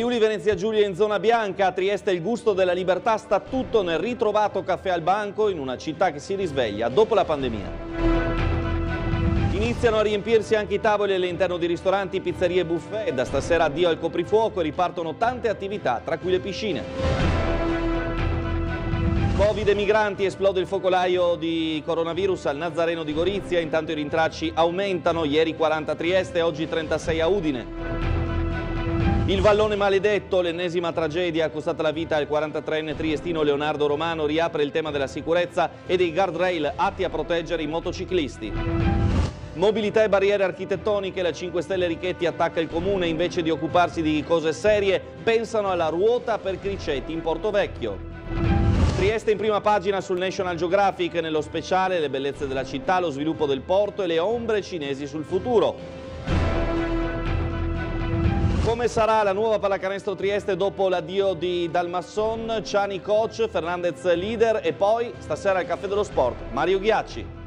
Friuli Venezia Giulia in zona bianca, a Trieste il gusto della libertà sta tutto nel ritrovato caffè al banco in una città che si risveglia dopo la pandemia. Iniziano a riempirsi anche i tavoli all'interno di ristoranti, pizzerie e buffet. Da stasera addio al coprifuoco e ripartono tante attività, tra cui le piscine. Covid e migranti, esplode il focolaio di coronavirus al Nazareno di Gorizia, intanto i rintracci aumentano, ieri 40 a Trieste, oggi 36 a Udine. Il vallone maledetto, l'ennesima tragedia costata la vita al 43enne triestino Leonardo Romano, riapre il tema della sicurezza e dei guardrail atti a proteggere i motociclisti. Mobilità e barriere architettoniche, la 5 Stelle Richetti attacca il comune, invece di occuparsi di cose serie, pensano alla ruota per Cricetti in Porto Vecchio. Trieste in prima pagina sul National Geographic, nello speciale le bellezze della città, lo sviluppo del porto e le ombre cinesi sul futuro. Come sarà la nuova pallacanestro Trieste dopo l'addio di Dalmasson, Ciani coach, Fernandez leader e poi stasera al Caffè dello Sport Mario Ghiacci.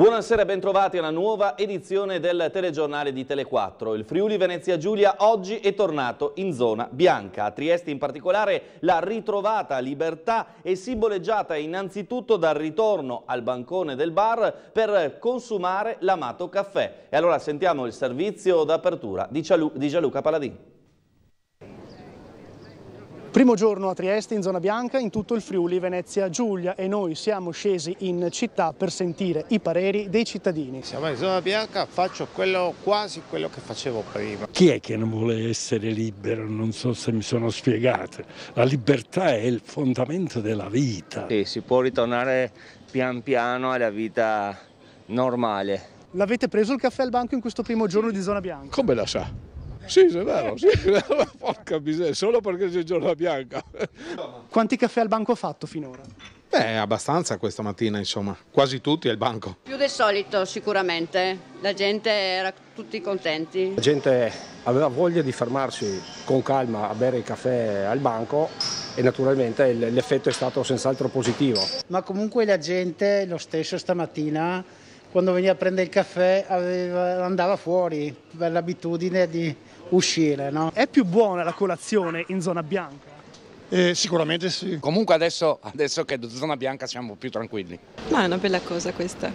Buonasera e bentrovati alla nuova edizione del telegiornale di Tele4. Il Friuli Venezia Giulia oggi è tornato in zona bianca. A Trieste in particolare la ritrovata libertà è simboleggiata innanzitutto dal ritorno al bancone del bar per consumare l'amato caffè. E allora sentiamo il servizio d'apertura di, Gianluca Paladini. Primo giorno a Trieste in zona bianca in tutto il Friuli Venezia Giulia e noi siamo scesi in città per sentire i pareri dei cittadini. Siamo in zona bianca, faccio quello, quasi quello che facevo prima. Chi è che non vuole essere libero? Non so se mi sono spiegato. La libertà è il fondamento della vita. Sì, si può ritornare pian piano alla vita normale. L'avete preso il caffè al banco in questo primo giorno di zona bianca? Come la sa? Sì, è vero, sì, porca miseria, solo perché c'è giorno bianca. Quanti caffè al banco ho fatto finora? Beh, abbastanza questa mattina, insomma, quasi tutti al banco. Più del solito, sicuramente. La gente era tutti contenti. La gente aveva voglia di fermarsi con calma a bere il caffè al banco e naturalmente l'effetto è stato senz'altro positivo. Ma comunque la gente lo stesso stamattina quando veniva a prendere il caffè aveva, andava fuori per l'abitudine di uscire. No? È più buona la colazione in zona bianca? Eh, sicuramente sì. Comunque adesso, adesso che è zona bianca siamo più tranquilli. Ma è una bella cosa questa,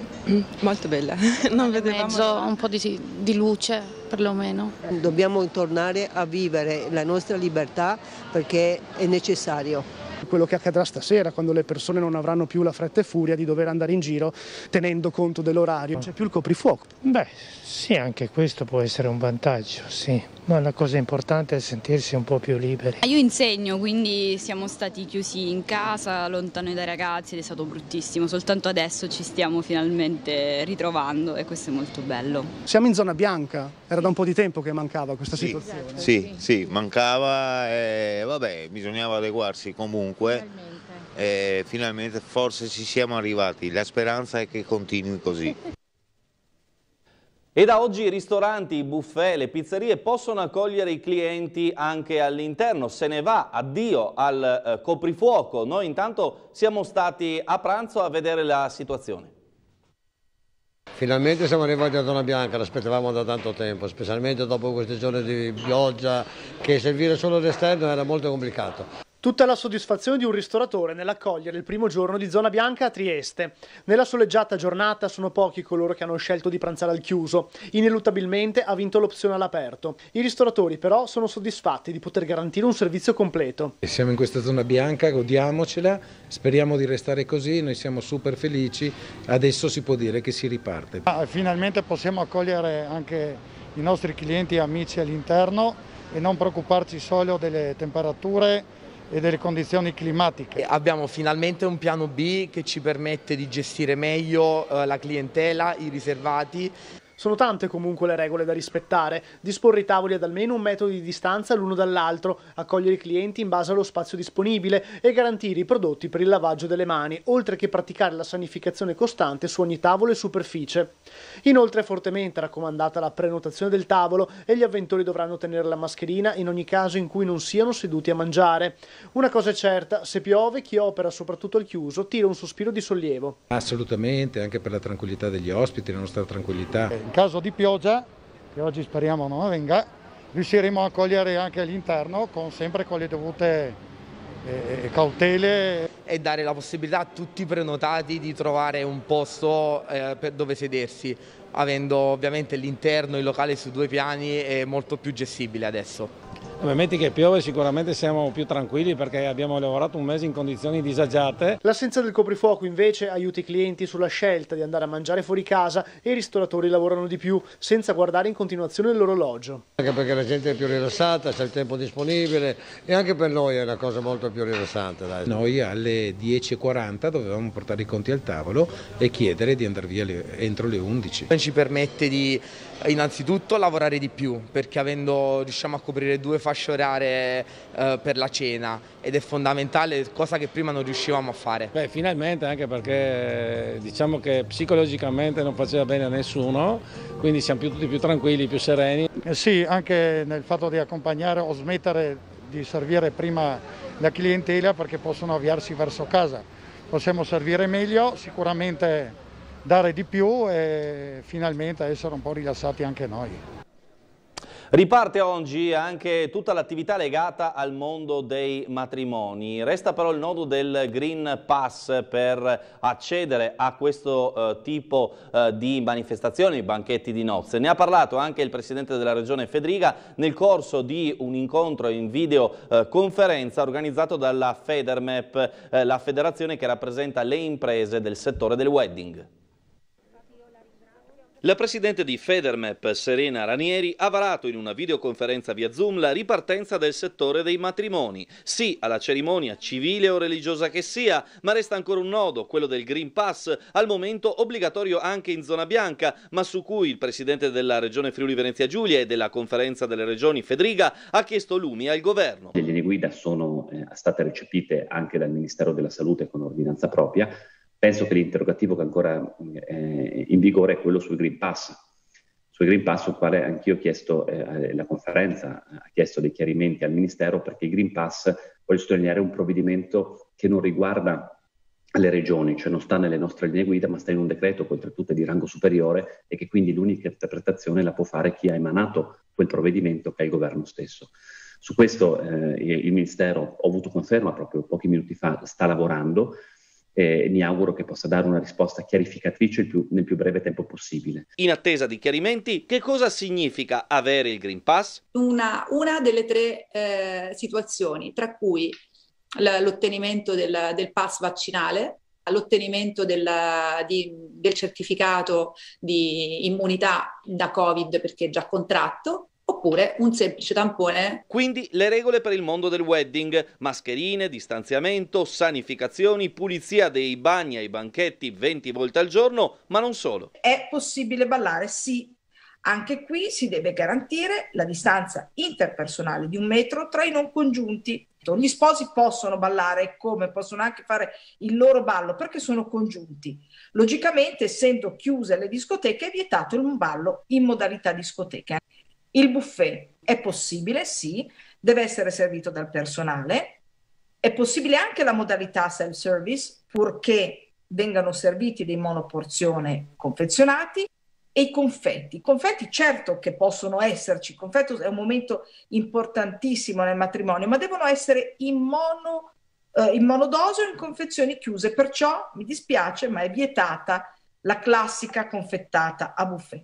molto bella. Non vedevamo... Mezzo, un po' di, di luce perlomeno. Dobbiamo tornare a vivere la nostra libertà perché è necessario. Quello che accadrà stasera quando le persone non avranno più la fretta e furia di dover andare in giro tenendo conto dell'orario, c'è più il coprifuoco. Beh sì, anche questo può essere un vantaggio, sì, ma la cosa importante è sentirsi un po' più liberi. Ah, io insegno, quindi siamo stati chiusi in casa, lontani dai ragazzi ed è stato bruttissimo, soltanto adesso ci stiamo finalmente ritrovando e questo è molto bello. Siamo in zona bianca, era da un po' di tempo che mancava questa sì, situazione. Esatto, sì, sì, mancava e vabbè, bisognava adeguarsi comunque. Finalmente. E finalmente forse ci siamo arrivati, la speranza è che continui così. E da oggi i ristoranti, i buffet, le pizzerie possono accogliere i clienti anche all'interno. Se ne va, addio al eh, coprifuoco. Noi intanto siamo stati a pranzo a vedere la situazione. Finalmente siamo arrivati a Zona Bianca, l'aspettavamo da tanto tempo, specialmente dopo questi giorni di pioggia che servire solo all'esterno era molto complicato. Tutta la soddisfazione di un ristoratore nell'accogliere il primo giorno di zona bianca a Trieste. Nella soleggiata giornata sono pochi coloro che hanno scelto di pranzare al chiuso. Ineluttabilmente ha vinto l'opzione all'aperto. I ristoratori però sono soddisfatti di poter garantire un servizio completo. Siamo in questa zona bianca, godiamocela, speriamo di restare così, noi siamo super felici, adesso si può dire che si riparte. Ah, finalmente possiamo accogliere anche i nostri clienti e amici all'interno e non preoccuparci solo delle temperature e delle condizioni climatiche. Abbiamo finalmente un piano B che ci permette di gestire meglio eh, la clientela, i riservati. Sono tante comunque le regole da rispettare, disporre i tavoli ad almeno un metro di distanza l'uno dall'altro, accogliere i clienti in base allo spazio disponibile e garantire i prodotti per il lavaggio delle mani, oltre che praticare la sanificazione costante su ogni tavolo e superficie. Inoltre è fortemente raccomandata la prenotazione del tavolo e gli avventori dovranno tenere la mascherina in ogni caso in cui non siano seduti a mangiare. Una cosa è certa, se piove chi opera soprattutto al chiuso tira un sospiro di sollievo. Assolutamente, anche per la tranquillità degli ospiti, la nostra tranquillità in caso di pioggia, che oggi speriamo non venga, riusciremo a cogliere anche l'interno con, sempre con le dovute e eh, eh, cautele. E dare la possibilità a tutti i prenotati di trovare un posto eh, dove sedersi, avendo ovviamente l'interno, il locale su due piani è molto più gestibile adesso. Ovviamente che piove sicuramente siamo più tranquilli perché abbiamo lavorato un mese in condizioni disagiate. L'assenza del coprifuoco invece aiuta i clienti sulla scelta di andare a mangiare fuori casa e i ristoratori lavorano di più senza guardare in continuazione l'orologio. Anche perché la gente è più rilassata, c'è il tempo disponibile e anche per noi è una cosa molto più rilassante. Dai. Noi alle 10.40 dovevamo portare i conti al tavolo e chiedere di andare via entro le 11. ci permette di Innanzitutto lavorare di più perché avendo, riusciamo a coprire due fasce orarie eh, per la cena ed è fondamentale, cosa che prima non riuscivamo a fare. Beh, finalmente anche perché diciamo che psicologicamente non faceva bene a nessuno, quindi siamo più, tutti più tranquilli, più sereni. Eh sì, anche nel fatto di accompagnare o smettere di servire prima la clientela perché possono avviarsi verso casa. Possiamo servire meglio, sicuramente dare di più e finalmente essere un po' rilassati anche noi. Riparte oggi anche tutta l'attività legata al mondo dei matrimoni. Resta però il nodo del Green Pass per accedere a questo eh, tipo eh, di manifestazioni, banchetti di nozze. Ne ha parlato anche il Presidente della Regione Federica nel corso di un incontro in videoconferenza eh, organizzato dalla Federmap, eh, la federazione che rappresenta le imprese del settore del wedding. La presidente di Federmap, Serena Ranieri, ha varato in una videoconferenza via Zoom la ripartenza del settore dei matrimoni. Sì alla cerimonia civile o religiosa che sia, ma resta ancora un nodo, quello del Green Pass, al momento obbligatorio anche in zona bianca, ma su cui il presidente della Regione Friuli Venezia Giulia e della Conferenza delle Regioni Fedriga ha chiesto lumi al governo. Le linee guida sono eh, state recepite anche dal Ministero della Salute con ordinanza propria Penso che l'interrogativo che ancora è eh, in vigore è quello sul Green Pass, sul Green Pass sul quale anch'io ho chiesto, eh, la conferenza ha chiesto dei chiarimenti al Ministero perché il Green Pass, voglio sottolineare, è un provvedimento che non riguarda le regioni, cioè non sta nelle nostre linee guida, ma sta in un decreto oltretutto di rango superiore e che quindi l'unica interpretazione la può fare chi ha emanato quel provvedimento che è il governo stesso. Su questo eh, il Ministero, ho avuto conferma proprio pochi minuti fa, sta lavorando, eh, mi auguro che possa dare una risposta chiarificatrice più, nel più breve tempo possibile. In attesa di chiarimenti, che cosa significa avere il Green Pass? Una, una delle tre eh, situazioni, tra cui l'ottenimento del, del pass vaccinale, l'ottenimento del, di, del certificato di immunità da Covid perché è già contratto oppure un semplice tampone. Quindi le regole per il mondo del wedding, mascherine, distanziamento, sanificazioni, pulizia dei bagni ai banchetti 20 volte al giorno, ma non solo. È possibile ballare? Sì. Anche qui si deve garantire la distanza interpersonale di un metro tra i non congiunti. Gli sposi possono ballare come possono anche fare il loro ballo perché sono congiunti. Logicamente, essendo chiuse le discoteche, è vietato il ballo in modalità discoteca. Il buffet è possibile, sì, deve essere servito dal personale, è possibile anche la modalità self-service, purché vengano serviti dei monoporzione confezionati e i confetti. I confetti certo che possono esserci, il confetto è un momento importantissimo nel matrimonio, ma devono essere in mono eh, in monodose o in confezioni chiuse, perciò mi dispiace, ma è vietata la classica confettata a buffet.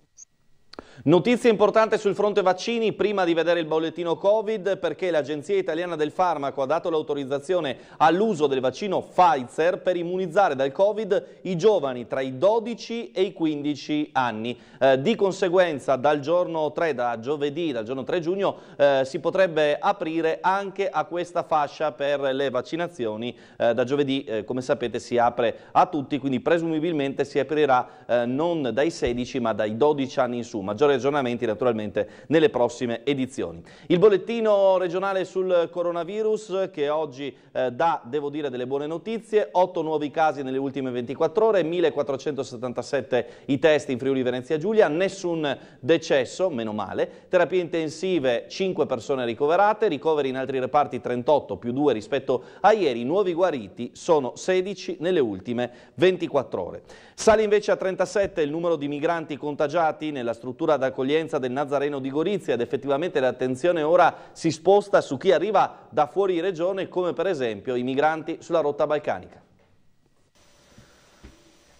Notizie importanti sul fronte vaccini, prima di vedere il bollettino Covid, perché l'Agenzia Italiana del Farmaco ha dato l'autorizzazione all'uso del vaccino Pfizer per immunizzare dal Covid i giovani tra i 12 e i 15 anni. Eh, di conseguenza dal giorno 3, da giovedì, dal giorno 3 giugno, eh, si potrebbe aprire anche a questa fascia per le vaccinazioni. Eh, da giovedì, eh, come sapete, si apre a tutti, quindi presumibilmente si aprirà eh, non dai 16 ma dai 12 anni in su. Maggiore ulteriori aggiornamenti naturalmente nelle prossime edizioni. Il bollettino regionale sul coronavirus che oggi eh, dà, devo dire, delle buone notizie, 8 nuovi casi nelle ultime 24 ore, 1477 i test in Friuli Venezia Giulia, nessun decesso, meno male, terapie intensive 5 persone ricoverate, ricoveri in altri reparti 38 più 2 rispetto a ieri, nuovi guariti sono 16 nelle ultime 24 ore. Sale invece a 37 il numero di migranti contagiati nella struttura struttura d'accoglienza del Nazareno di Gorizia ed effettivamente l'attenzione ora si sposta su chi arriva da fuori regione come per esempio i migranti sulla rotta balcanica.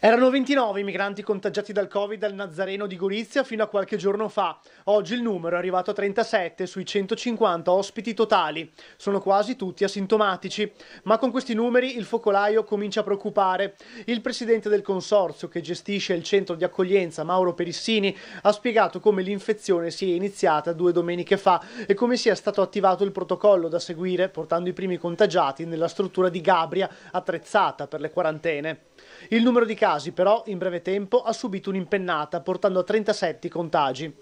Erano 29 i migranti contagiati dal Covid al Nazareno di Gorizia fino a qualche giorno fa. Oggi il numero è arrivato a 37 sui 150 ospiti totali. Sono quasi tutti asintomatici. Ma con questi numeri il focolaio comincia a preoccupare. Il presidente del consorzio che gestisce il centro di accoglienza, Mauro Perissini, ha spiegato come l'infezione si è iniziata due domeniche fa e come sia stato attivato il protocollo da seguire, portando i primi contagiati nella struttura di Gabria, attrezzata per le quarantene. Il numero di casi però in breve tempo ha subito un'impennata portando a 37 contagi.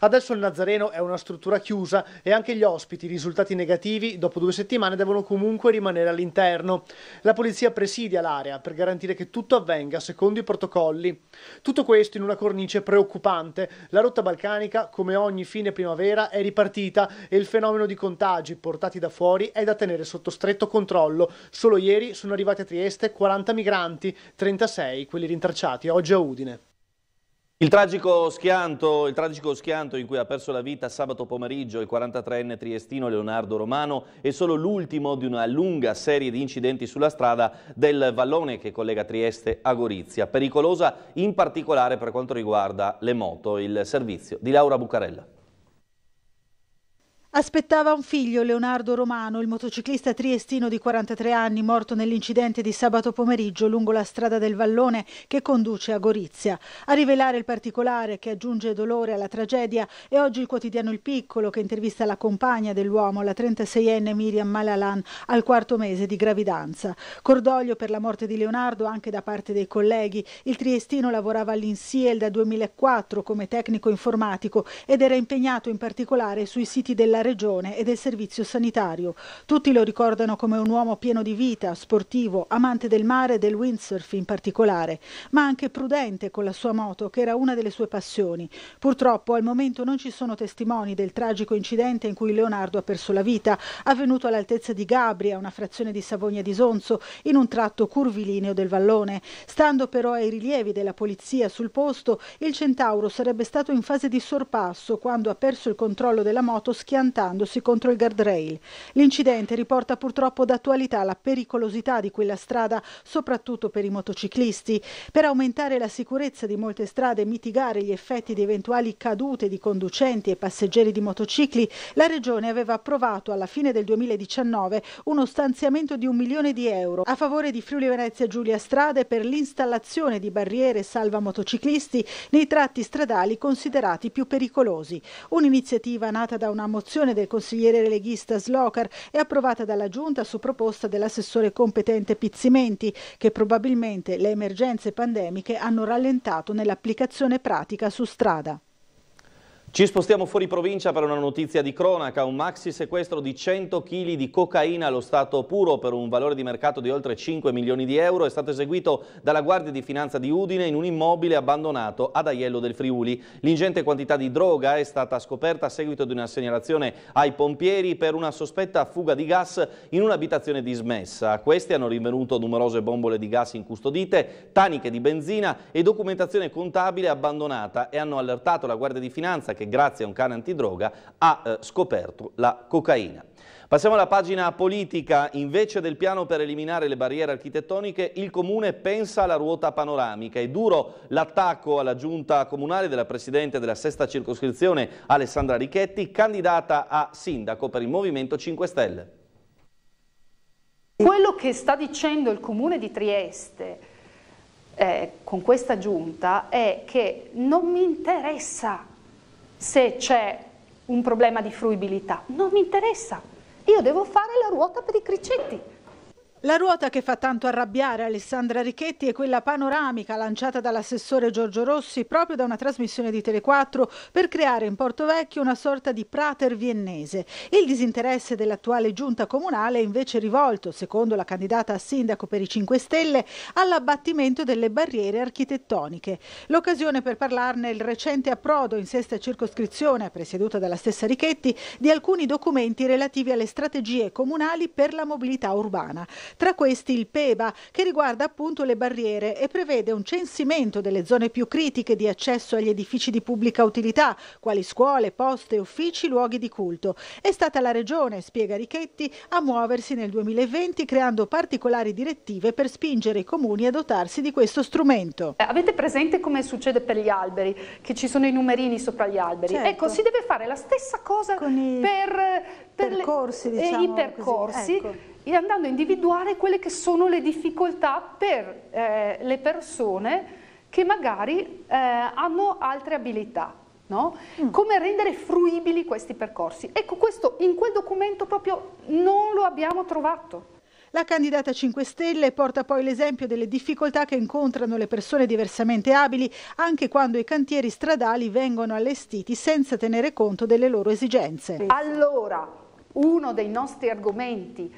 Adesso il Nazareno è una struttura chiusa e anche gli ospiti risultati negativi dopo due settimane devono comunque rimanere all'interno. La polizia presidia l'area per garantire che tutto avvenga secondo i protocolli. Tutto questo in una cornice preoccupante. La rotta balcanica, come ogni fine primavera, è ripartita e il fenomeno di contagi portati da fuori è da tenere sotto stretto controllo. Solo ieri sono arrivati a Trieste 40 migranti, 36 quelli rintracciati oggi a Udine. Il tragico, schianto, il tragico, schianto, in cui ha perso la vita sabato pomeriggio il 43enne triestino Leonardo Romano è solo l'ultimo di una lunga serie di incidenti sulla strada del vallone che collega Trieste a Gorizia, pericolosa in particolare per quanto riguarda le moto, il servizio di Laura Bucarella. Aspettava un figlio, Leonardo Romano, il motociclista triestino di 43 anni, morto nell'incidente di sabato pomeriggio lungo la strada del Vallone che conduce a Gorizia. A rivelare il particolare che aggiunge dolore alla tragedia è oggi il quotidiano Il Piccolo che intervista la compagna dell'uomo, la 36enne Miriam Malalan, al quarto mese di gravidanza. Cordoglio per la morte di Leonardo anche da parte dei colleghi. Il triestino lavorava all'Insiel da 2004 come tecnico informatico ed era impegnato in particolare sui siti della Regione e del Servizio Sanitario. Tutti lo ricordano come un uomo pieno di vita, sportivo, amante del mare e del windsurf in particolare, ma anche prudente con la sua moto che era una delle sue passioni. Purtroppo al momento non ci sono testimoni del tragico incidente in cui Leonardo ha perso la vita, avvenuto all'altezza di Gabria, una frazione di Savogna di Sonzo, in un tratto curvilineo del vallone. Stando però ai rilievi della polizia sul posto, il Centauro sarebbe stato in fase di sorpasso quando ha perso il controllo della moto schiantando schiantandosi contro il guardrail. L'incidente riporta purtroppo d'attualità la pericolosità di quella strada, soprattutto per i motociclisti. Per aumentare la sicurezza di molte strade e mitigare gli effetti di eventuali cadute di conducenti e passeggeri di motocicli, la Regione aveva approvato alla fine del 2019 uno stanziamento di un milione di euro a favore di Friuli Venezia Giulia Strade per l'installazione di barriere salva motociclisti nei tratti stradali considerati più pericolosi. Un'iniziativa nata da una mozione mozione del consigliere leghista Slocar è approvata dalla Giunta su proposta dell'assessore competente Pizzimenti, che probabilmente le emergenze pandemiche hanno rallentato nell'applicazione pratica su strada. Ci spostiamo fuori provincia per una notizia di cronaca, un maxi sequestro di 100 kg di cocaina allo stato puro per un valore di mercato di oltre 5 milioni di euro è stato eseguito dalla Guardia di Finanza di Udine in un immobile abbandonato ad Aiello del Friuli. L'ingente quantità di droga è stata scoperta a seguito di una segnalazione ai pompieri per una sospetta fuga di gas in un'abitazione dismessa. Questi hanno rinvenuto numerose bombole di gas incustodite, taniche di benzina e documentazione contabile abbandonata e hanno allertato la Guardia di Finanza che che grazie a un cane antidroga ha eh, scoperto la cocaina. Passiamo alla pagina politica. Invece del piano per eliminare le barriere architettoniche, il Comune pensa alla ruota panoramica. È duro l'attacco alla giunta comunale della Presidente della Sesta Circoscrizione, Alessandra Richetti, candidata a Sindaco per il Movimento 5 Stelle. Quello che sta dicendo il Comune di Trieste eh, con questa giunta è che non mi interessa se c'è un problema di fruibilità, non mi interessa, io devo fare la ruota per i cricetti. La ruota che fa tanto arrabbiare Alessandra Richetti è quella panoramica lanciata dall'assessore Giorgio Rossi proprio da una trasmissione di Telequattro per creare in Porto Vecchio una sorta di prater viennese. Il disinteresse dell'attuale giunta comunale è invece rivolto, secondo la candidata a sindaco per i 5 Stelle, all'abbattimento delle barriere architettoniche. L'occasione per parlarne è il recente approdo in sesta circoscrizione, presieduta dalla stessa Richetti, di alcuni documenti relativi alle strategie comunali per la mobilità urbana. Tra questi il PEBA, che riguarda appunto le barriere e prevede un censimento delle zone più critiche di accesso agli edifici di pubblica utilità, quali scuole, poste, uffici, luoghi di culto. È stata la Regione, spiega Richetti, a muoversi nel 2020 creando particolari direttive per spingere i comuni a dotarsi di questo strumento. Eh, avete presente come succede per gli alberi, che ci sono i numerini sopra gli alberi? Certo. Ecco, si deve fare la stessa cosa per, per, per, le, eh, diciamo, i percorsi. Così, ecco e andando a individuare quelle che sono le difficoltà per eh, le persone che magari eh, hanno altre abilità. No? Mm. Come rendere fruibili questi percorsi? Ecco, questo in quel documento proprio non lo abbiamo trovato. La candidata 5 Stelle porta poi l'esempio delle difficoltà che incontrano le persone diversamente abili anche quando i cantieri stradali vengono allestiti senza tenere conto delle loro esigenze. Allora, uno dei nostri argomenti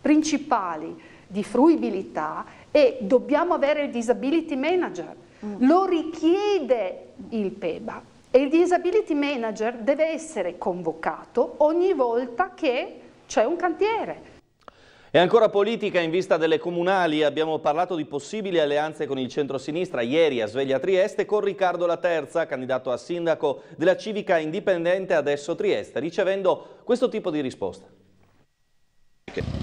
principali di fruibilità e dobbiamo avere il disability manager, mm. lo richiede il PEBA e il disability manager deve essere convocato ogni volta che c'è un cantiere. E ancora politica in vista delle comunali, abbiamo parlato di possibili alleanze con il centro-sinistra ieri a Sveglia Trieste con Riccardo La Terza, candidato a sindaco della civica indipendente adesso Trieste, ricevendo questo tipo di risposta.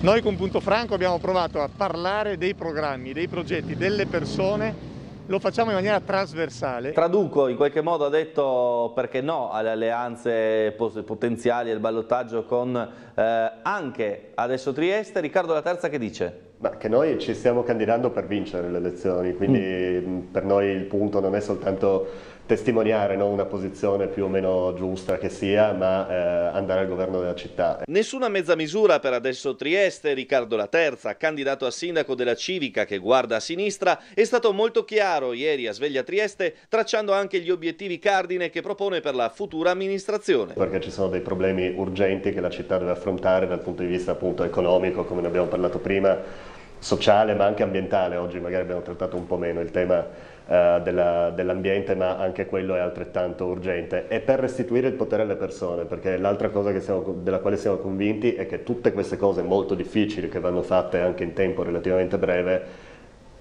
Noi con Punto Franco abbiamo provato a parlare dei programmi, dei progetti, delle persone lo facciamo in maniera trasversale. Traduco, in qualche modo ha detto perché no alle alleanze potenziali, al ballottaggio con eh, anche adesso Trieste, Riccardo La Terza che dice? Ma che noi ci stiamo candidando per vincere le elezioni, quindi mm. per noi il punto non è soltanto testimoniare non una posizione più o meno giusta che sia, ma eh, andare al governo della città. Nessuna mezza misura per adesso Trieste, Riccardo La Terza, candidato a sindaco della Civica che guarda a sinistra, è stato molto chiaro ieri a Sveglia Trieste, tracciando anche gli obiettivi cardine che propone per la futura amministrazione. Perché ci sono dei problemi urgenti che la città deve affrontare dal punto di vista appunto economico, come ne abbiamo parlato prima, sociale ma anche ambientale, oggi magari abbiamo trattato un po' meno il tema eh, dell'ambiente, dell ma anche quello è altrettanto urgente. E per restituire il potere alle persone, perché l'altra cosa siamo, della quale siamo convinti è che tutte queste cose molto difficili che vanno fatte anche in tempo relativamente breve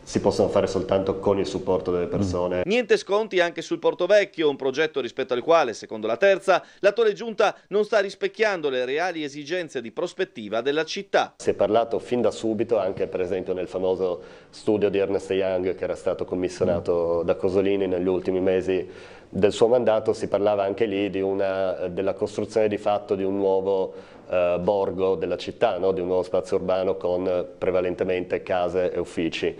si possono fare soltanto con il supporto delle persone. Mm. Niente sconti anche sul Porto Vecchio, un progetto rispetto al quale, secondo la terza, l'attuale giunta non sta rispecchiando le reali esigenze di prospettiva della città. Si è parlato fin da subito, anche per esempio nel famoso studio di Ernest Young che era stato commissionato da Cosolini negli ultimi mesi del suo mandato, si parlava anche lì una, della costruzione di fatto di un nuovo eh, borgo della città, no? di un nuovo spazio urbano con prevalentemente case e uffici.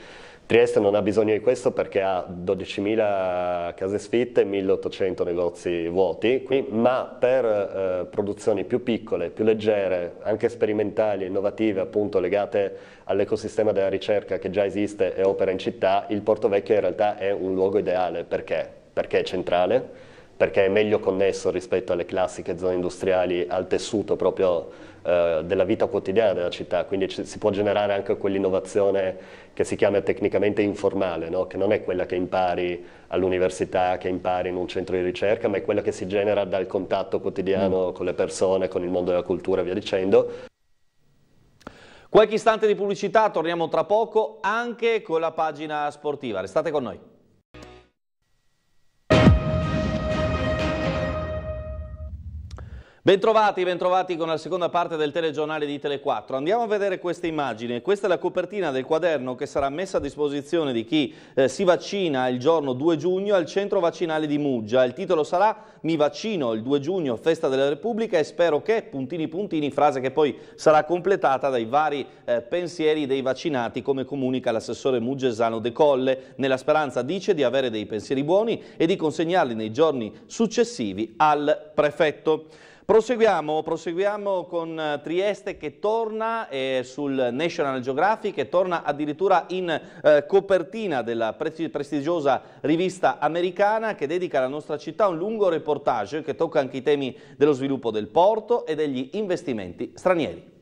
Trieste non ha bisogno di questo perché ha 12.000 case sfitte e 1.800 negozi vuoti, ma per eh, produzioni più piccole, più leggere, anche sperimentali, innovative, appunto legate all'ecosistema della ricerca che già esiste e opera in città, il Porto Vecchio in realtà è un luogo ideale. Perché? Perché è centrale, perché è meglio connesso rispetto alle classiche zone industriali al tessuto proprio eh, della vita quotidiana della città, quindi si può generare anche quell'innovazione che si chiama tecnicamente informale, no? che non è quella che impari all'università, che impari in un centro di ricerca, ma è quella che si genera dal contatto quotidiano mm. con le persone, con il mondo della cultura e via dicendo. Qualche istante di pubblicità, torniamo tra poco anche con la pagina sportiva, restate con noi. Bentrovati, bentrovati con la seconda parte del telegiornale di Tele4. Andiamo a vedere questa immagine. Questa è la copertina del quaderno che sarà messa a disposizione di chi eh, si vaccina il giorno 2 giugno al centro vaccinale di Muggia. Il titolo sarà Mi vaccino il 2 giugno, festa della Repubblica e spero che, puntini puntini, frase che poi sarà completata dai vari eh, pensieri dei vaccinati, come comunica l'assessore Muggesano De Colle, nella speranza, dice, di avere dei pensieri buoni e di consegnarli nei giorni successivi al prefetto. Proseguiamo, proseguiamo, con eh, Trieste che torna eh, sul National Geographic e torna addirittura in eh, copertina della prestigiosa rivista americana che dedica alla nostra città un lungo reportage che tocca anche i temi dello sviluppo del porto e degli investimenti stranieri.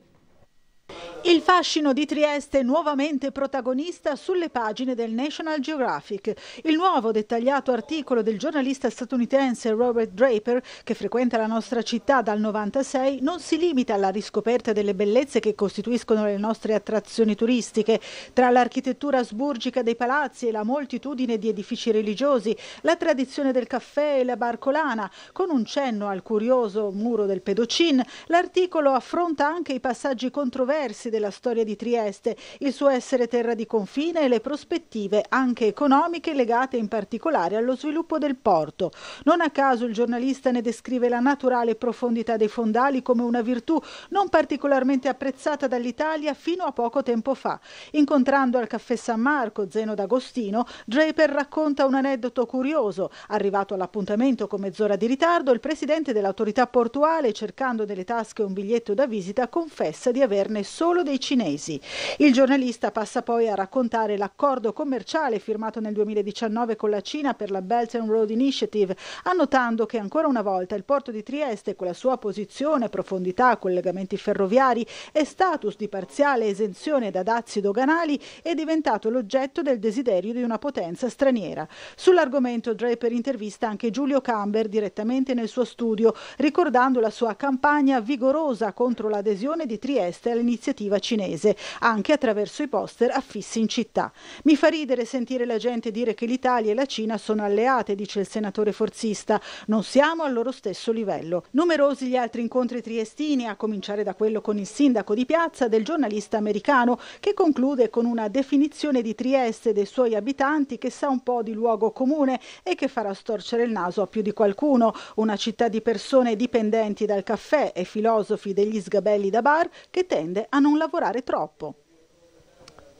Il fascino di Trieste nuovamente protagonista sulle pagine del National Geographic. Il nuovo dettagliato articolo del giornalista statunitense Robert Draper, che frequenta la nostra città dal 96, non si limita alla riscoperta delle bellezze che costituiscono le nostre attrazioni turistiche, tra l'architettura asburgica dei palazzi e la moltitudine di edifici religiosi, la tradizione del caffè e la barcolana, con un cenno al curioso muro del Pedocin, l'articolo affronta anche i passaggi controversi della storia di Trieste, il suo essere terra di confine e le prospettive anche economiche legate in particolare allo sviluppo del porto. Non a caso il giornalista ne descrive la naturale profondità dei fondali come una virtù non particolarmente apprezzata dall'Italia fino a poco tempo fa. Incontrando al caffè San Marco Zeno D'Agostino, Draper racconta un aneddoto curioso. Arrivato all'appuntamento con mezz'ora di ritardo, il presidente dell'autorità portuale, cercando nelle tasche un biglietto da visita, confessa di averne solo solo dei cinesi. Il giornalista passa poi a raccontare l'accordo commerciale firmato nel 2019 con la Cina per la Belt and Road Initiative, annotando che ancora una volta il porto di Trieste, con la sua posizione, profondità, collegamenti ferroviari e status di parziale esenzione da dazi doganali, è diventato l'oggetto del desiderio di una potenza straniera. Sull'argomento Draper intervista anche Giulio Camber direttamente nel suo studio, ricordando la sua campagna vigorosa contro l'adesione di Trieste all'iniziativa nativa cinese, anche attraverso i poster affissi in città. Mi fa ridere sentire la gente dire che l'Italia e la Cina sono alleate, dice il senatore forzista. Non siamo al loro stesso livello. Numerosi gli altri incontri triestini, a cominciare da quello con il sindaco di piazza del giornalista americano, che conclude con una definizione di Trieste e dei suoi abitanti che sa un po' di luogo comune e che farà storcere il naso a più di qualcuno. Una città di persone dipendenti dal caffè e filosofi degli sgabelli da bar che tende a non lavorare troppo.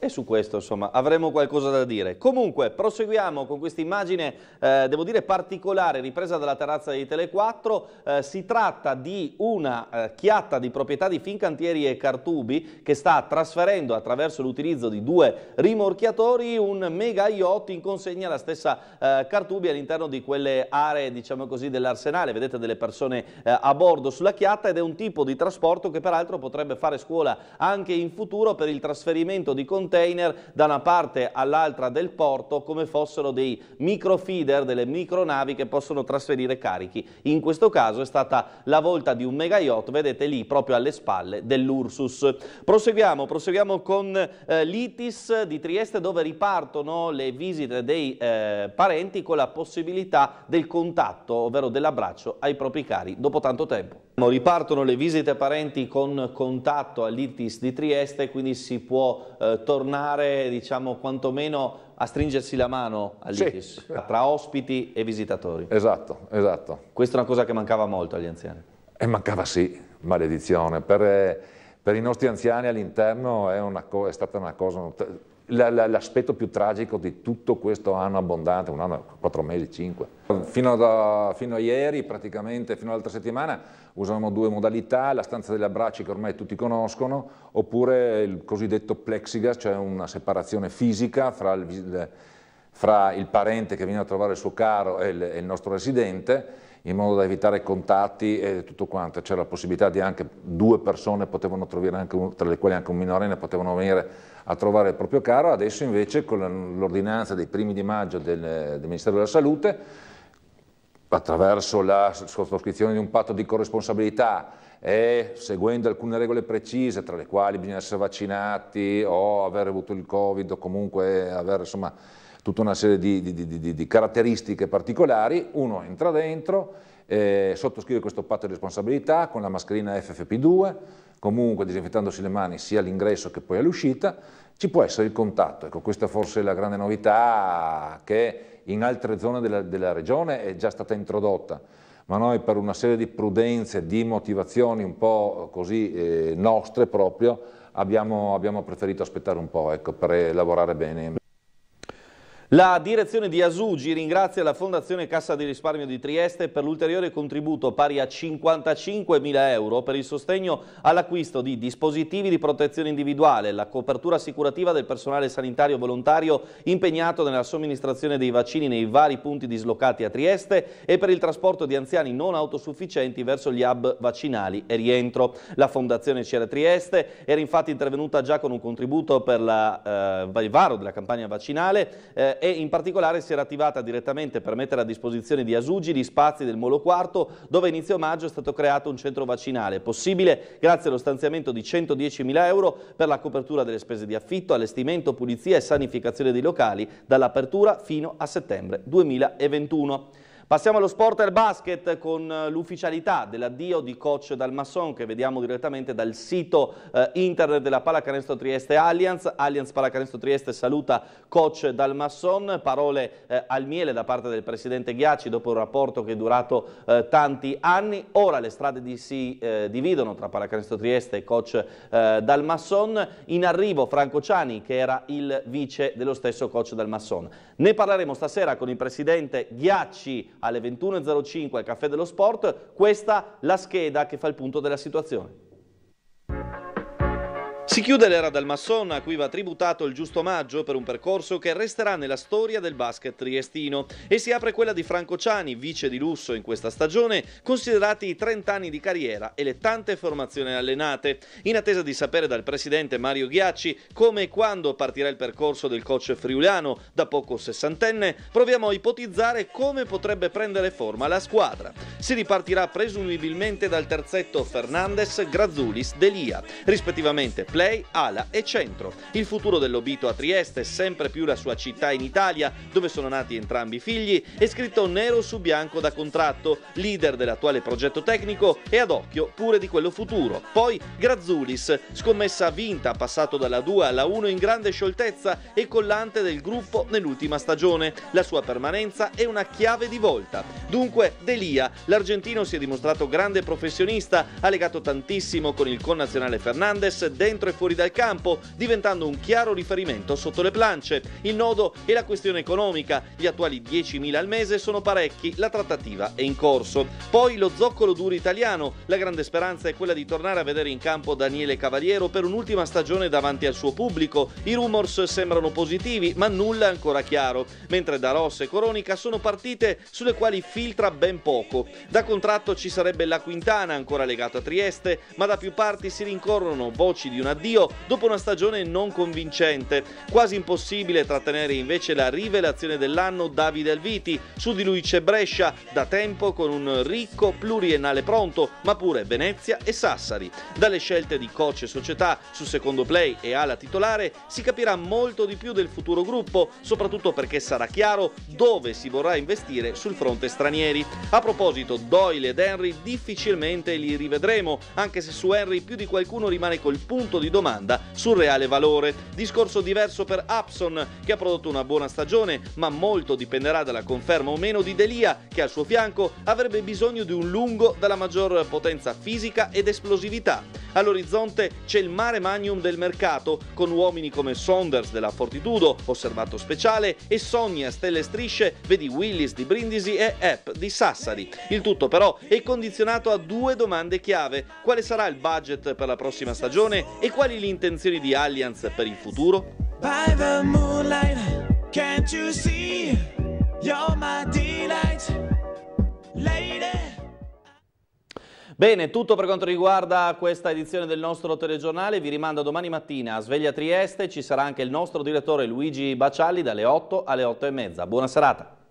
E su questo, insomma, avremo qualcosa da dire. Comunque, proseguiamo con questa immagine, eh, devo dire, particolare, ripresa dalla terrazza di Tele4. Eh, si tratta di una eh, chiatta di proprietà di Fincantieri e Cartubi che sta trasferendo, attraverso l'utilizzo di due rimorchiatori, un mega yacht in consegna alla stessa eh, Cartubi all'interno di quelle aree, diciamo così, dell'arsenale. Vedete delle persone eh, a bordo sulla chiatta ed è un tipo di trasporto che peraltro potrebbe fare scuola anche in futuro per il trasferimento di contenuti container da una parte all'altra del porto come fossero dei micro feeder, delle micronavi che possono trasferire carichi. In questo caso è stata la volta di un mega yacht, vedete lì proprio alle spalle dell'Ursus. Proseguiamo, proseguiamo con eh, l'ITIS di Trieste dove ripartono le visite dei eh, parenti con la possibilità del contatto, ovvero dell'abbraccio ai propri cari dopo tanto tempo. Ripartono le visite a parenti con contatto all'ITIS di Trieste, quindi si può eh, tornare, diciamo, quantomeno a stringersi la mano all'ITIS, sì. tra ospiti e visitatori. Esatto, esatto. Questa è una cosa che mancava molto agli anziani. E eh, mancava sì, maledizione. Per, eh, per i nostri anziani all'interno è, è stata una cosa l'aspetto più tragico di tutto questo anno abbondante, un anno, quattro mesi, cinque. Fino, da, fino a ieri, praticamente fino all'altra settimana, usavamo due modalità, la stanza degli abbracci che ormai tutti conoscono, oppure il cosiddetto plexigas, cioè una separazione fisica fra il, fra il parente che viene a trovare il suo caro e il, e il nostro residente, in modo da evitare contatti e tutto quanto. C'era la possibilità di anche due persone, un, tra le quali anche un minorenne, potevano venire a trovare il proprio caro. Adesso invece con l'ordinanza dei primi di maggio del, del Ministero della Salute attraverso la sottoscrizione di un patto di corresponsabilità e seguendo alcune regole precise, tra le quali bisogna essere vaccinati o aver avuto il Covid o comunque aver insomma, tutta una serie di, di, di, di caratteristiche particolari, uno entra dentro, eh, sottoscrive questo patto di responsabilità con la mascherina FFP2, comunque disinfettandosi le mani sia all'ingresso che poi all'uscita, ci può essere il contatto, ecco questa forse è la grande novità che in altre zone della, della regione è già stata introdotta ma noi per una serie di prudenze, di motivazioni un po' così eh, nostre proprio, abbiamo, abbiamo, preferito aspettare un po' ecco, per lavorare bene. La direzione di Asugi ringrazia la Fondazione Cassa di Risparmio di Trieste per l'ulteriore contributo pari a 55.000 euro per il sostegno all'acquisto di dispositivi di protezione individuale, la copertura assicurativa del personale sanitario volontario impegnato nella somministrazione dei vaccini nei vari punti dislocati a Trieste e per il trasporto di anziani non autosufficienti verso gli hub vaccinali e rientro. La Fondazione Ciera Trieste era infatti intervenuta già con un contributo per, la, eh, il varo della campagna vaccinale eh, eh, e in particolare si era attivata direttamente per mettere a disposizione di Asugi gli spazi del Molo Quarto dove inizio maggio è stato creato un centro vaccinale, possibile grazie allo stanziamento di 110.000 euro per la copertura delle spese di affitto, allestimento, pulizia e sanificazione dei locali dall'apertura fino a settembre 2021. Passiamo allo sport e al basket con eh, l'ufficialità dell'addio di coach Dalmasson che vediamo direttamente dal sito eh, internet della Pallacanestro Trieste Allianz. Allianz Pallacanestro Trieste saluta coach Dalmasson, parole eh, al miele da parte del presidente Ghiacci dopo un rapporto che è durato eh, tanti anni. Ora le strade di, si eh, dividono tra Pallacanestro Trieste e coach eh, Dalmasson. In arrivo Franco Ciani che era il vice dello stesso coach Dalmasson. Ne parleremo stasera con il presidente Ghiacci alle 21.05 al Caffè dello Sport, questa la scheda che fa il punto della situazione. Si chiude l'era del Masson a cui va tributato il giusto omaggio per un percorso che resterà nella storia del basket triestino e si apre quella di Franco Ciani, vice di lusso in questa stagione, considerati i 30 anni di carriera e le tante formazioni allenate, in attesa di sapere dal presidente Mario Ghiacci come e quando partirà il percorso del coach friuliano, da poco sessantenne, proviamo a ipotizzare come potrebbe prendere forma la squadra. Si ripartirà presumibilmente dal terzetto Fernandez, Grazzulis, Delia, rispettivamente play, ala e centro. Il futuro dell'Obito a Trieste, sempre più la sua città in Italia, dove sono nati entrambi i figli, è scritto nero su bianco da contratto, leader dell'attuale progetto tecnico e ad occhio pure di quello futuro. Poi Grazzulis, scommessa vinta, passato dalla 2 alla 1 in grande scioltezza e collante del gruppo nell'ultima stagione. La sua permanenza è una chiave di volta. Dunque Delia, l'argentino si è dimostrato grande professionista, ha legato tantissimo con il connazionale Fernandez dentro dentro e fuori dal campo, diventando un chiaro riferimento sotto le plance. Il nodo è la questione economica, gli attuali 10.000 al mese sono parecchi, la trattativa è in corso. Poi lo zoccolo duro italiano, la grande speranza è quella di tornare a vedere in campo Daniele Cavaliero per un'ultima stagione davanti al suo pubblico. I rumors sembrano positivi, ma nulla è ancora chiaro, mentre da Ross e Coronica sono partite sulle quali filtra ben poco. Da contratto ci sarebbe la Quintana ancora legata a Trieste, ma da più parti si rincorrono voci di una addio dopo una stagione non convincente. Quasi impossibile trattenere invece la rivelazione dell'anno Davide Alviti. Su di lui c'è Brescia, da tempo con un ricco pluriennale pronto, ma pure Venezia e Sassari. Dalle scelte di coach e società su secondo play e ala titolare si capirà molto di più del futuro gruppo, soprattutto perché sarà chiaro dove si vorrà investire sul fronte stranieri. A proposito, Doyle ed Henry difficilmente li rivedremo, anche se su Henry più di qualcuno rimane col punto di di domanda sul reale valore. Discorso diverso per Upson, che ha prodotto una buona stagione, ma molto dipenderà dalla conferma o meno di Delia, che al suo fianco avrebbe bisogno di un lungo dalla maggior potenza fisica ed esplosività. All'orizzonte c'è il mare magnum del mercato, con uomini come Saunders della Fortitudo, osservato speciale, e Sonia Stelle e Strisce, vedi Willis di Brindisi e Epp di Sassari. Il tutto però è condizionato a due domande chiave. Quale sarà il budget per la prossima stagione e quali le intenzioni di Allianz per il futuro? Bene, tutto per quanto riguarda questa edizione del nostro telegiornale. Vi rimando domani mattina a Sveglia Trieste. Ci sarà anche il nostro direttore Luigi Bacialli dalle 8 alle 8 e mezza. Buona serata.